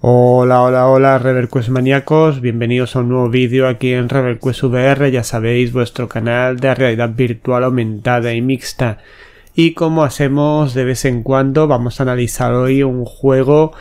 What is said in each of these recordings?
Hola, hola, hola, Rebel Quest maníacos, bienvenidos a un nuevo vídeo aquí en Rebel VR, ya sabéis, vuestro canal de realidad virtual aumentada y mixta. Y como hacemos de vez en cuando, vamos a analizar hoy un juego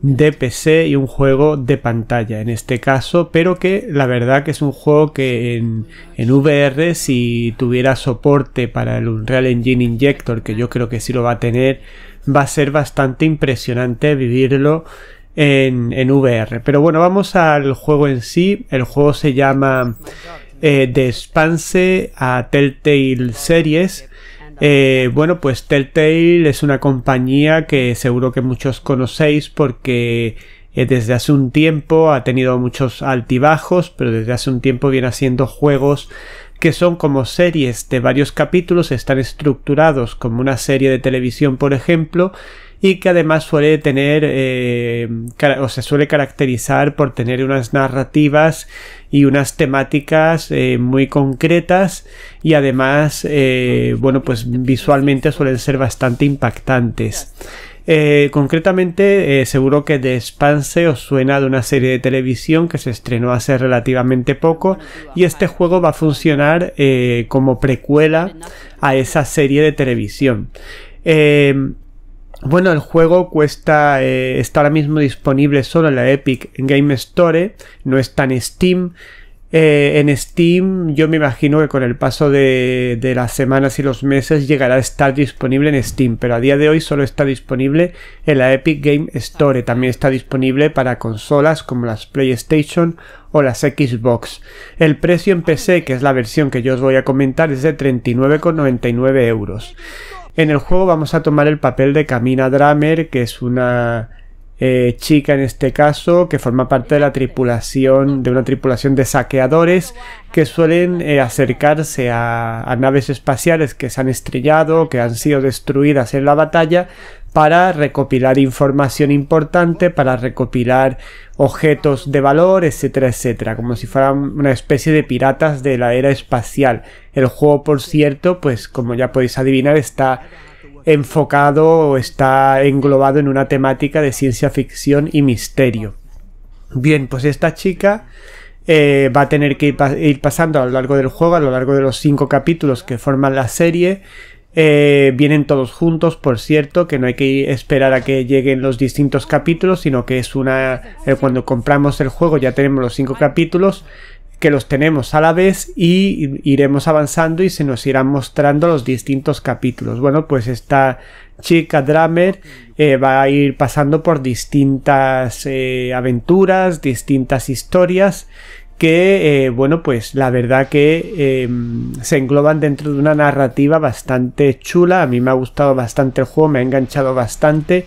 de PC y un juego de pantalla en este caso, pero que la verdad que es un juego que en, en, VR si tuviera soporte para el Unreal Engine Injector, que yo creo que sí lo va a tener, va a ser bastante impresionante vivirlo en, VR. Pero bueno, vamos al juego en sí. El juego se llama eh, The a Telltale Series. Eh, bueno, pues Telltale es una compañía que seguro que muchos conocéis porque eh, desde hace un tiempo ha tenido muchos altibajos, pero desde hace un tiempo viene haciendo juegos que son como series de varios capítulos, están estructurados como una serie de televisión, por ejemplo, y que además suele tener eh, o se suele caracterizar por tener unas narrativas y unas temáticas eh, muy concretas y además eh, bueno pues visualmente suelen ser bastante impactantes. Eh, concretamente, eh, seguro que The Expanse os suena de una serie de televisión que se estrenó hace relativamente poco y este juego va a funcionar eh, como precuela a esa serie de televisión. Em, bueno, el juego cuesta, está ahora mismo disponible solo en la Epic Game Store, no está en Steam, eh, en Steam, yo me imagino que con el paso de, de, las semanas y los meses llegará a estar disponible en Steam, pero a día de hoy solo está disponible en la Epic Game Store. También está disponible para consolas como las PlayStation o las Xbox. El precio en PC, que es la versión que yo os voy a comentar, es de 39,99 euros. En el juego vamos a tomar el papel de Camina Dramer, que es una eh, chica en este caso, que forma parte de la tripulación, de una tripulación de saqueadores que suelen eh, acercarse a, a naves espaciales que se han estrellado, que han sido destruidas en la batalla, para recopilar información importante, para recopilar objetos de valor, etcétera, etcétera, como si fueran una especie de piratas de la era espacial. El juego, por cierto, pues como ya podéis adivinar, está enfocado o está englobado en una temática de ciencia ficción y misterio. Bien, pues esta chica eh, va a tener que ir, pasando a lo largo del juego, a lo largo de los cinco capítulos que forman la serie. Eh, vienen todos juntos, por cierto, que no hay que esperar a que lleguen los distintos capítulos, sino que es una... Eh, cuando compramos el juego ya tenemos los cinco capítulos que los tenemos a la vez y iremos avanzando y se nos irán mostrando los distintos capítulos. Bueno, pues esta chica Dramer eh, va a ir pasando por distintas eh, aventuras, distintas historias que, eh, bueno, pues la verdad que em, se engloban dentro de una narrativa bastante chula. A mí me ha gustado bastante el juego, me ha enganchado bastante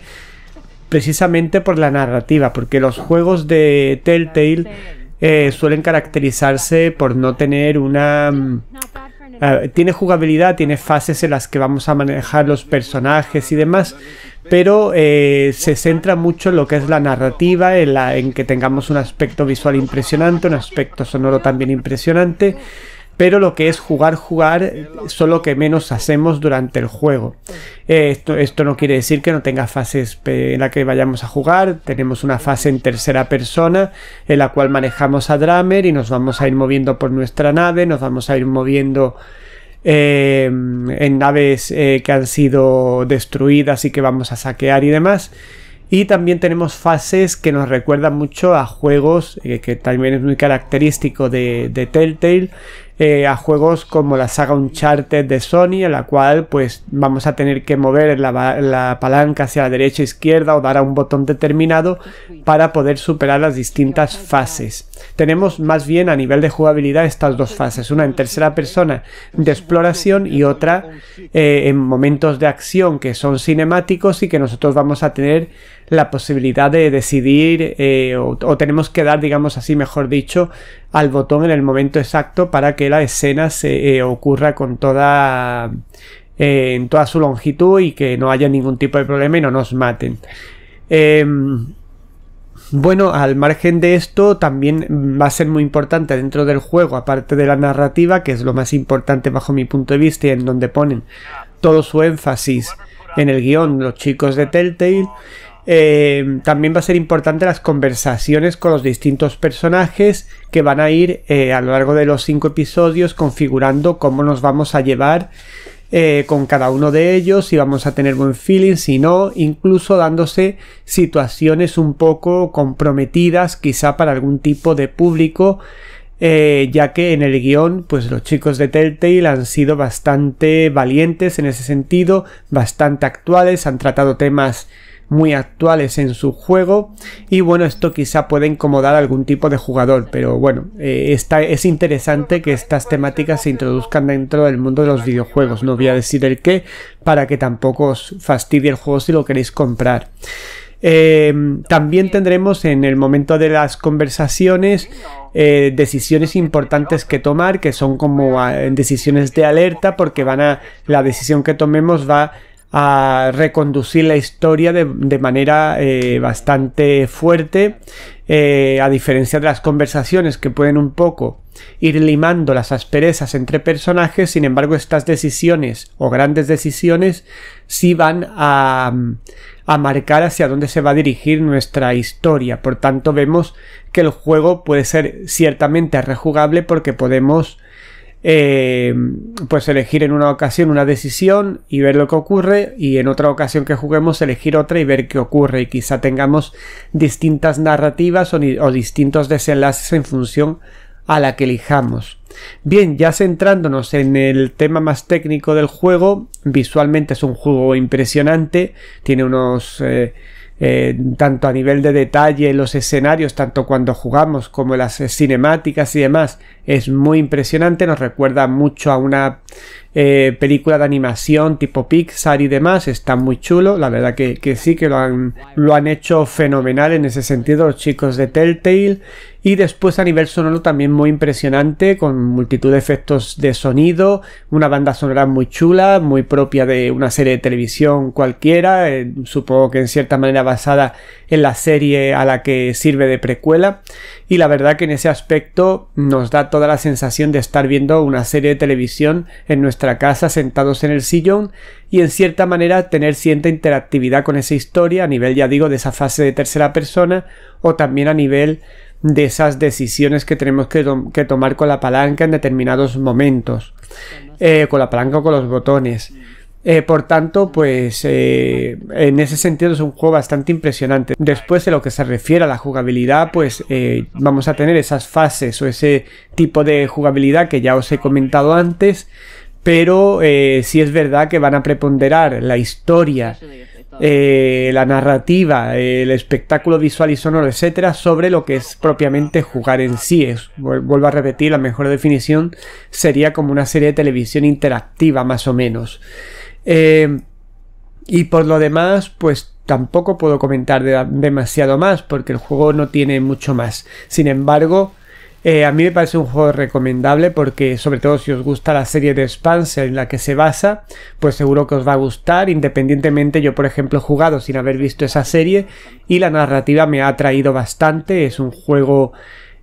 precisamente por la narrativa, porque los juegos de Telltale eh, suelen caracterizarse por no tener una... Mm, tiene jugabilidad, tiene fases en las que vamos a manejar los personajes y demás, pero eh, se centra mucho en lo que es la narrativa, en, la, en que tengamos un aspecto visual impresionante, un aspecto sonoro también impresionante pero lo que es jugar, jugar, solo lo que menos hacemos durante el juego. Eh, esto, esto, no quiere decir que no tenga fases en la que vayamos a jugar, tenemos una fase en tercera persona en la cual manejamos a Dramer y nos vamos a ir moviendo por nuestra nave, nos vamos a ir moviendo... Eh, en naves eh, que han sido destruidas y que vamos a saquear y demás. Y también tenemos fases que nos recuerdan mucho a juegos que también es muy característico de Telltale, eh, a juegos como la saga Uncharted de Sony, en la cual pues vamos a tener que mover la, palanca hacia la derecha e izquierda o dar a un botón determinado para poder superar las distintas fases. Tenemos más bien a nivel de jugabilidad estas dos fases, una en tercera persona de exploración y otra eh, en momentos de acción que son cinemáticos y que nosotros vamos a tener la posibilidad de decidir eh, o, tenemos que dar, digamos así, mejor dicho, al botón en el momento exacto para que la escena se eh, ocurra con toda eh, en toda su longitud y que no haya ningún tipo de problema y no nos maten. Em, bueno, al margen de esto, también va a ser muy importante dentro del juego, aparte de la narrativa, que es lo más importante bajo mi punto de vista y en donde ponen todo su énfasis en el guión los chicos de Telltale, eh, también va a ser importante las conversaciones con los distintos personajes que van a ir eh, a lo largo de los cinco episodios configurando cómo nos vamos a llevar eh, con cada uno de ellos, si vamos a tener buen feeling, si no, incluso dándose situaciones un poco comprometidas quizá para algún tipo de público, ya que en el guión pues los chicos de Telltale han sido bastante valientes en ese sentido, bastante actuales, han tratado temas muy actuales en su juego y bueno esto quizá puede incomodar a algún tipo de jugador pero bueno eh, es interesante que estas temáticas se introduzcan dentro del mundo de los videojuegos no voy a decir el qué para que tampoco os fastidie el juego si lo queréis comprar eh, también tendremos en el momento de las conversaciones eh, decisiones importantes que tomar, que son como ah, decisiones de alerta, porque van a. La decisión que tomemos va a reconducir la historia de, manera eh, bastante fuerte, eh, a diferencia de las conversaciones que pueden un poco ir limando las asperezas entre personajes, sin embargo estas decisiones o grandes decisiones sí van a, a marcar hacia dónde se va a dirigir nuestra historia, por tanto vemos que el juego puede ser ciertamente rejugable porque podemos eh, pues elegir en una ocasión una decisión y ver lo que ocurre y en otra ocasión que juguemos elegir otra y ver qué ocurre y quizá tengamos distintas narrativas o, distintos desenlaces en función a la que elijamos. Bien, ya centrándonos en el tema más técnico del juego, visualmente es un juego impresionante, tiene unos... Eh, eh, tanto a nivel de detalle los escenarios, tanto cuando jugamos como las cinemáticas y demás, es muy impresionante, nos recuerda mucho a una eh, película de animación tipo Pixar y demás, está muy chulo, la verdad que, que, sí que lo han, lo han hecho fenomenal en ese sentido los chicos de Telltale y después a nivel sonoro también muy impresionante con multitud de efectos de sonido, una banda sonora muy chula, muy propia de una serie de televisión cualquiera, eh, supongo que en cierta manera basada en la serie a la que sirve de precuela y la verdad que en ese aspecto nos da todo toda la sensación de estar viendo una serie de televisión en nuestra casa sentados en el sillón y en cierta manera tener cierta interactividad con esa historia a nivel ya digo de esa fase de tercera persona o también a nivel de esas decisiones que tenemos que, tomar con la palanca en determinados momentos eh, con la palanca o con los botones mm. Eh, por tanto, pues eh, en ese sentido es un juego bastante impresionante. Después de lo que se refiere a la jugabilidad, pues eh, vamos a tener esas fases o ese tipo de jugabilidad que ya os he comentado antes, pero sí es verdad que van a preponderar la historia. la narrativa, el espectáculo visual y sonoro, etcétera, sobre lo que es propiamente jugar en sí. Es, vuelvo a repetir, la mejor definición sería como una serie de televisión interactiva, más o menos. Em, y por lo demás, pues tampoco puedo comentar demasiado más porque el juego no tiene mucho más. Sin embargo, eh, a mí me parece un juego recomendable porque sobre todo si os gusta la serie de Spancer en la que se basa, pues seguro que os va a gustar. Independientemente, yo por ejemplo he jugado sin haber visto esa serie y la narrativa me ha atraído bastante. Es un juego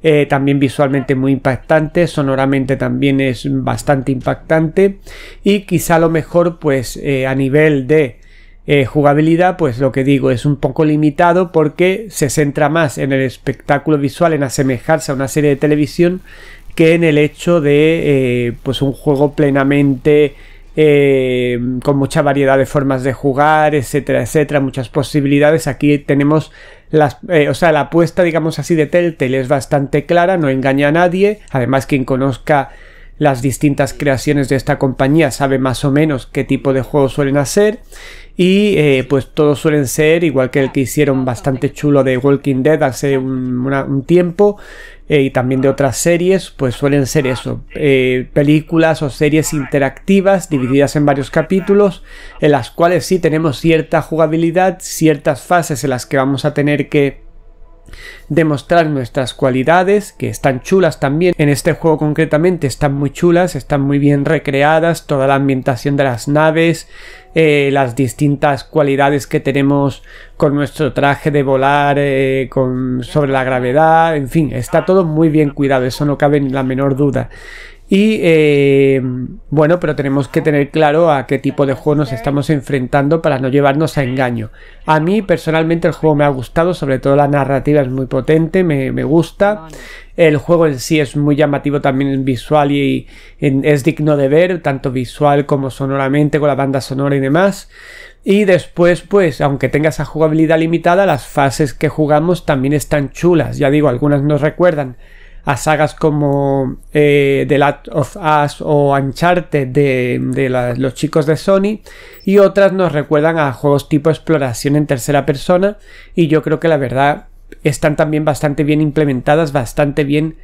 eh, también visualmente muy impactante, sonoramente también es bastante impactante y quizá lo mejor pues eh, a nivel de eh, jugabilidad, pues lo que digo es un poco limitado porque se centra más en el espectáculo visual, en asemejarse a una serie de televisión, que en el hecho de pues un juego plenamente eh, con mucha variedad de formas de jugar, etcétera, etcétera, muchas posibilidades. Aquí tenemos las, eh, o sea, la apuesta, digamos así, de Telltale es bastante clara, no engaña a nadie. Además, quien conozca las distintas creaciones de esta compañía sabe más o menos qué tipo de juegos suelen hacer y eh, pues todos suelen ser, igual que el que hicieron bastante chulo de Walking Dead hace un, tiempo, eh, y también de otras series, pues suelen ser eso, eh, películas o series interactivas divididas en varios capítulos, en las cuales sí tenemos cierta jugabilidad, ciertas fases en las que vamos a tener que demostrar nuestras cualidades que están chulas también en este juego concretamente están muy chulas están muy bien recreadas toda la ambientación de las naves eh, las distintas cualidades que tenemos con nuestro traje de volar eh, con sobre la gravedad en fin está todo muy bien cuidado eso no cabe ni la menor duda y eh, bueno, pero tenemos que tener claro a qué tipo de juego nos estamos enfrentando para no llevarnos a engaño. A mí personalmente el juego me ha gustado, sobre todo la narrativa es muy potente, me, gusta. El juego en sí es muy llamativo también en visual y, es digno de ver, tanto visual como sonoramente, con la banda sonora y demás. Y después, pues, aunque tenga esa jugabilidad limitada, las fases que jugamos también están chulas. Ya digo, algunas nos recuerdan a sagas como eh, The Last of Us o Uncharted de, los chicos de Sony y otras nos recuerdan a juegos tipo exploración en tercera persona y yo creo que la verdad están también bastante bien implementadas, bastante bien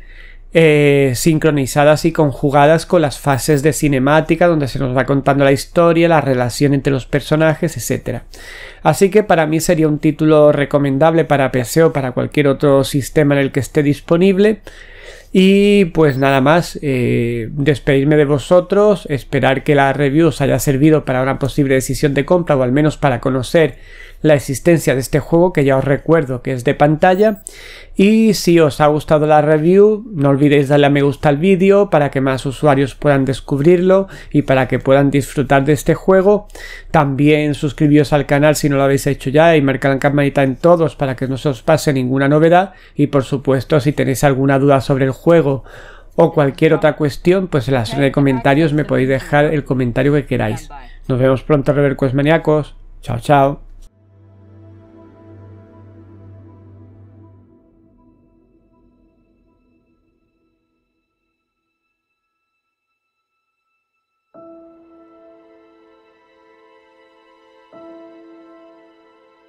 eh, sincronizadas y conjugadas con las fases de cinemática donde se nos va contando la historia, la relación entre los personajes, etc. Así que para mí sería un título recomendable para PC o para cualquier otro sistema en el que esté disponible. Y pues nada más, eh, despedirme de vosotros, esperar que la review os haya servido para una posible decisión de compra o al menos para conocer la existencia de este juego que ya os recuerdo que es de pantalla. Y si os ha gustado la review, no olvidéis darle a me gusta al vídeo para que más usuarios puedan descubrirlo y para que puedan disfrutar de este juego. También suscribiros al canal si no lo habéis hecho ya y marcar la campanita en todos para que no se os pase ninguna novedad. Y por supuesto, si tenéis alguna duda sobre el juego, juego o cualquier otra cuestión, pues en la serie de comentarios me podéis dejar el comentario que queráis. Nos vemos pronto, Revercues Maníacos. Chao, chao.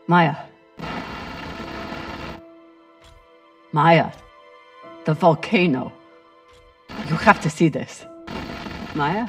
Maya. Maya. the volcano. You have to see this. Maya?